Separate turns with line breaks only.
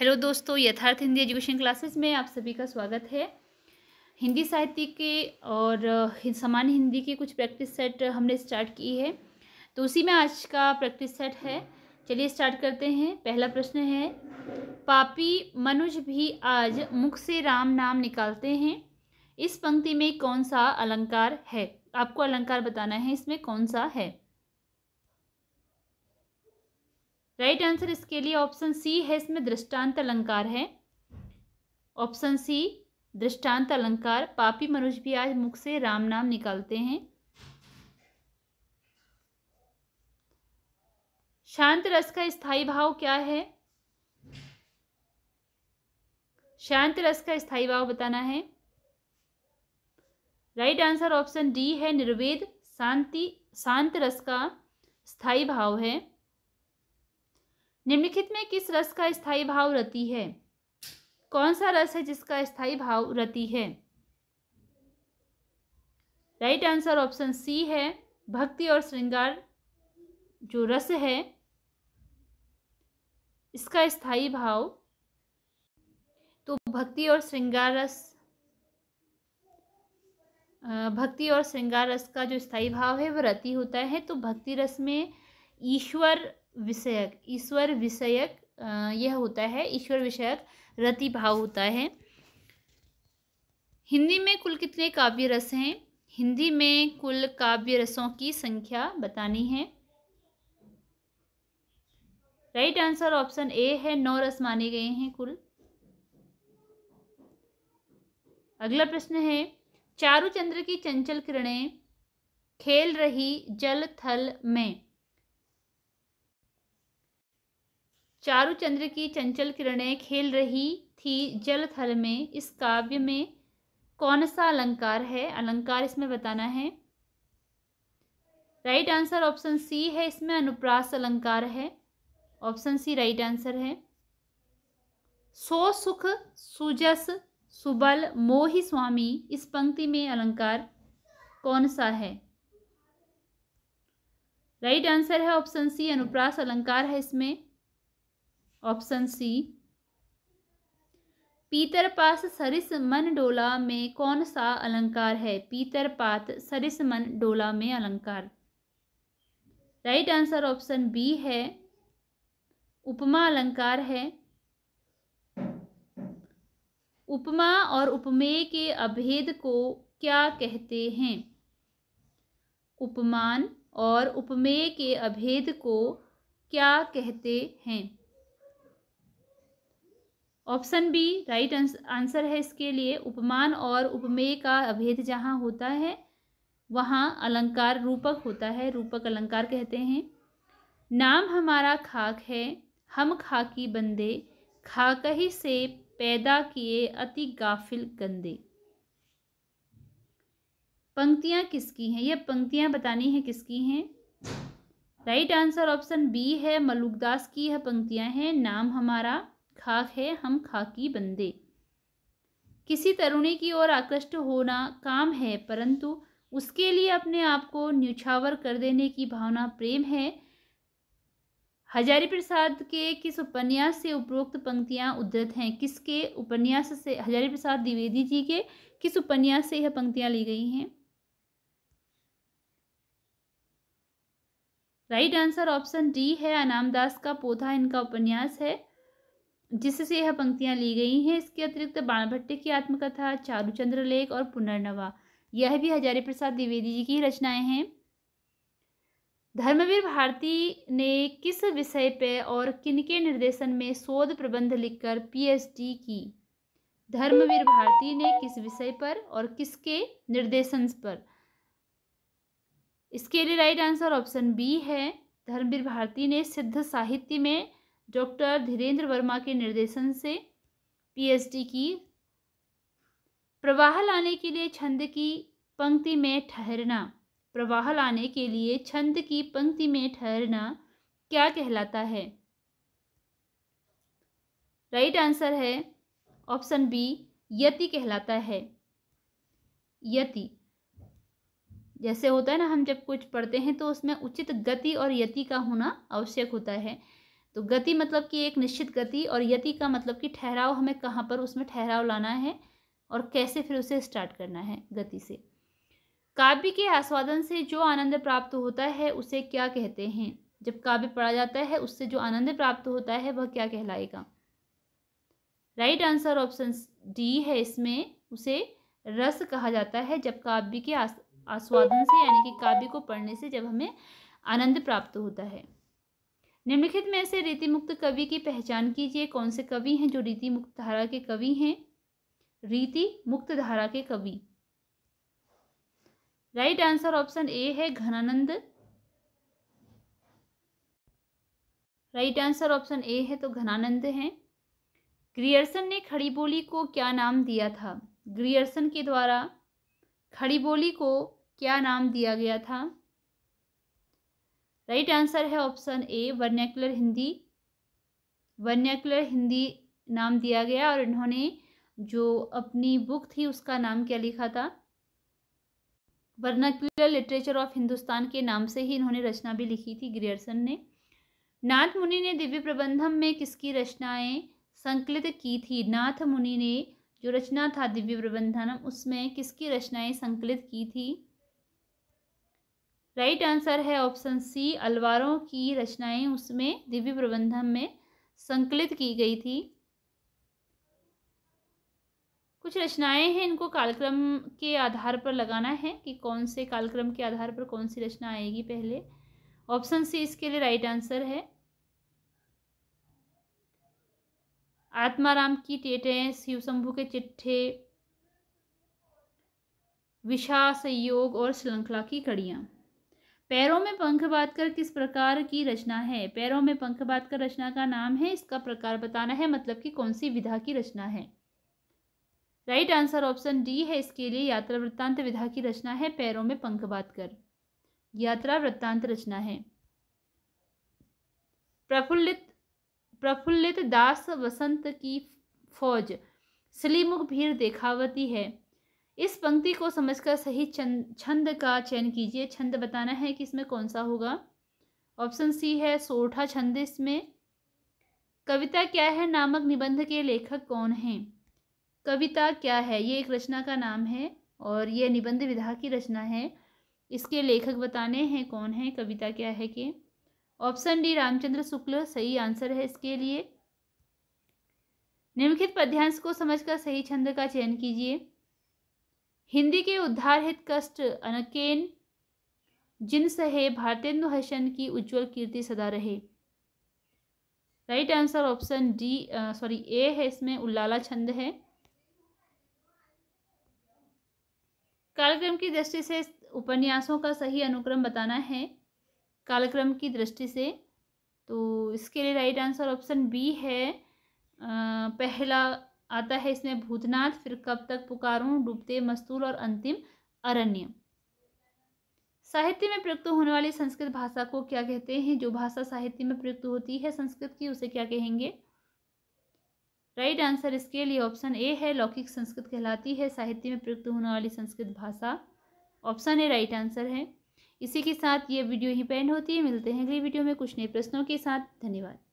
hello दोस्तों यथार्थ Hindi education classes में आप सभी का स्वागत है हिंदी साहित्य के और सामान्य हिंदी के कुछ प्रैक्टिस सेट हमने स्टार्ट की है तो उसी में आज का प्रैक्टिस सेट है चलिए स्टार्ट करते हैं पहला प्रश्न है पापी मनुज भी आज मुख से राम नाम निकालते हैं इस पंक्ति में कौन सा अलंकार है आपको अलंकार बताना है इसमें कौन सा है राइट आंसर इसके लिए ऑप्शन सी है इसमें दृष्टांत अलंकार है ऑप्शन सी दृष्टांत अलंकार पापी मनुष्य भी आज मुख से राम नाम निकालते हैं शांत रस का स्थायी भाव क्या है शांत रस का स्थाई भाव बताना है राइट आंसर ऑप्शन डी है निर्वेद शांति शांत रस का स्थाई भाव है निम्नलिखित में किस रस का स्थायी भाव रति है कौन सा रस है जिसका स्थायी भाव रति है राइट आंसर ऑप्शन सी है भक्ति और श्रृंगार जो रस है इसका स्थायी भाव तो भक्ति और श्रृंगार रस भक्ति और श्रृंगार रस का जो स्थायी भाव है वह रति होता है तो भक्ति रस में ईश्वर विषयक ईश्वर विषयक यह होता है ईश्वर विषयक रति भाव होता है हिंदी में कुल कितने काव्य रस हैं हिंदी में कुल काव्य रसों की संख्या बतानी है राइट आंसर ऑप्शन ए है नौ रस माने गए हैं कुल अगला प्रश्न है चंद्र की चंचल किरणें खेल रही जल थल में चारू चंद्र की चंचल किरणें खेल रही थी जल थल में इस काव्य में कौन सा अलंकार है अलंकार इसमें बताना है राइट आंसर ऑप्शन सी है इसमें अनुप्रास अलंकार है ऑप्शन सी राइट आंसर है सो सुख सुजस सुबल मोहि स्वामी इस पंक्ति में अलंकार कौन सा है राइट आंसर है ऑप्शन सी अनुप्रास अलंकार है इसमें ऑप्शन सी पास सरिस मन डोला में कौन सा अलंकार है पीतरपात सरिस मन डोला में अलंकार राइट आंसर ऑप्शन बी है उपमा अलंकार है उपमा और उपमेय के अभेद को क्या कहते हैं उपमान और उपमेय के अभेद को क्या कहते हैं ऑप्शन बी राइट आंसर है इसके लिए उपमान और उपमेय का अभेद जहाँ होता है वहाँ अलंकार रूपक होता है रूपक अलंकार कहते हैं नाम हमारा खाक है हम खाकी बंदे खाक ही से पैदा किए अति गाफिल गंदे पंक्तियाँ किसकी हैं यह पंक्तियाँ बतानी है किसकी हैं राइट आंसर ऑप्शन बी है मलुकदास की यह पंक्तियाँ हैं नाम हमारा खाक है हम खाकी बंदे किसी तरुणी की ओर आकृष्ट होना काम है परंतु उसके लिए अपने आप को न्यूछावर कर देने की भावना प्रेम है हजारी प्रसाद के किस उपन्यास से उपरोक्त पंक्तियाँ उद्धृत हैं किसके उपन्यास से हजारी प्रसाद द्विवेदी जी के किस उपन्यास से यह पंक्तियाँ ली गई हैं राइट आंसर ऑप्शन डी है अनामदास का पोथा इनका उपन्यास है जिससे यह पंक्तियाँ ली गई हैं इसके अतिरिक्त बाण बाणभट्टे की आत्मकथा चारूचंद्र लेख और पुनर्नवा यह भी हजारी प्रसाद द्विवेदी जी की रचनाएं हैं धर्मवीर भारती ने किस विषय पर और किनके निर्देशन में शोध प्रबंध लिखकर पीएचडी की धर्मवीर भारती ने किस विषय पर और किसके निर्देशन पर इसके लिए राइट आंसर ऑप्शन बी है धर्मवीर भारती ने सिद्ध साहित्य में डॉक्टर धीरेन्द्र वर्मा के निर्देशन से पीएचडी की प्रवाह लाने के लिए छंद की पंक्ति में ठहरना प्रवाह लाने के लिए छंद की पंक्ति में ठहरना क्या कहलाता है राइट right आंसर है ऑप्शन बी यति कहलाता है यति जैसे होता है ना हम जब कुछ पढ़ते हैं तो उसमें उचित गति और यति का होना आवश्यक होता है तो गति मतलब कि एक निश्चित गति और यति का मतलब कि ठहराव हमें कहाँ पर उसमें ठहराव लाना है और कैसे फिर उसे स्टार्ट करना है गति से काव्य के आस्वादन से जो आनंद प्राप्त होता है उसे क्या कहते हैं जब काव्य पढ़ा जाता है उससे जो आनंद प्राप्त होता है वह क्या कहलाएगा राइट आंसर ऑप्शन डी है इसमें उसे रस कहा जाता है जब काव्य के आस्वादन से यानी कि काव्य को पढ़ने से जब हमें आनंद प्राप्त होता है निम्नलिखित में से रीति मुक्त कवि की पहचान कीजिए कौन से कवि हैं जो रीति मुक्त धारा के कवि हैं रीति मुक्त धारा के कवि राइट आंसर ऑप्शन ए है Ghananand right answer option A है तो घनानंद हैं ग्रियर्सन ने खड़ी बोली को क्या नाम दिया था ग्रियर्सन के द्वारा खड़ी बोली को क्या नाम दिया गया था राइट आंसर है option A vernacular Hindi vernacular Hindi नाम दिया गया और इन्होंने जो अपनी बुक थी उसका नाम क्या लिखा था वर्नाक्युलर लिटरेचर ऑफ हिंदुस्तान के नाम से ही इन्होंने रचना भी लिखी थी ग्रियर्सन ने नाथ मुनि ने दिव्य प्रबंधम में किसकी रचनाएं संकलित की थी नाथ मुनि ने जो रचना था दिव्य प्रबंधनम उसमें किसकी रचनाएं संकलित की थी राइट आंसर है ऑप्शन सी अलवारों की रचनाएं उसमें दिव्य प्रबंधन में संकलित की गई थी कुछ रचनाएं हैं इनको कालक्रम के आधार पर लगाना है कि कौन से कालक्रम के आधार पर कौन सी रचना आएगी पहले ऑप्शन सी इसके लिए राइट आंसर है आत्माराम की टेटें शिव शंभु के चिट्ठे विषा संयोग और श्रृंखला की कड़ियाँ पैरों में पंख बात कर किस प्रकार की रचना है पैरों में पंख बात कर रचना का नाम है इसका प्रकार बताना है मतलब कि कौन सी विधा की रचना है राइट आंसर ऑप्शन डी है इसके लिए यात्रा वृत्तांत विधा की रचना है पैरों में बात कर यात्रा वृत्तांत रचना है प्रफुल्लित प्रफुल्लित दास वसंत की फौज सलीमुख भीड़ देखावती है इस पंक्ति को समझकर सही छंद का चयन कीजिए छंद बताना है कि इसमें कौन सा होगा ऑप्शन सी है सोठा छंद इसमें कविता क्या है नामक निबंध के लेखक कौन हैं कविता क्या है ये एक रचना का नाम है और ये निबंध विधा की रचना है इसके लेखक बताने हैं कौन है कविता क्या है के ऑप्शन डी रामचंद्र शुक्ल सही आंसर है इसके लिए निम्नलिखित पद्यांश को समझकर सही छंद का चयन कीजिए हिंदी के उद्धार हित कष्ट अनकेन जिन सहे भारतेंदु हसन की उज्जवल कीर्ति सदा रहे right answer option D sorry A है इसमें उल्लाला छंद है कार्यक्रम की दृष्टि से उपन्यासों का सही अनुक्रम बताना है कालक्रम की दृष्टि से तो इसके लिए राइट आंसर ऑप्शन बी है आ, uh, पहला आता है इसमें भूतनाथ फिर कब तक पुकारूं डूबते मस्तूल और अंतिम अरण्य साहित्य में प्रयुक्त होने वाली संस्कृत भाषा को क्या कहते हैं जो भाषा साहित्य में प्रयुक्त होती है संस्कृत की उसे क्या कहेंगे राइट आंसर इसके लिए ऑप्शन ए है लौकिक संस्कृत कहलाती है साहित्य में प्रयुक्त होने वाली संस्कृत भाषा ऑप्शन ए राइट आंसर है इसी के साथ ये वीडियो ही पेंड होती है मिलते हैं अगली वीडियो में कुछ नए प्रश्नों के साथ धन्यवाद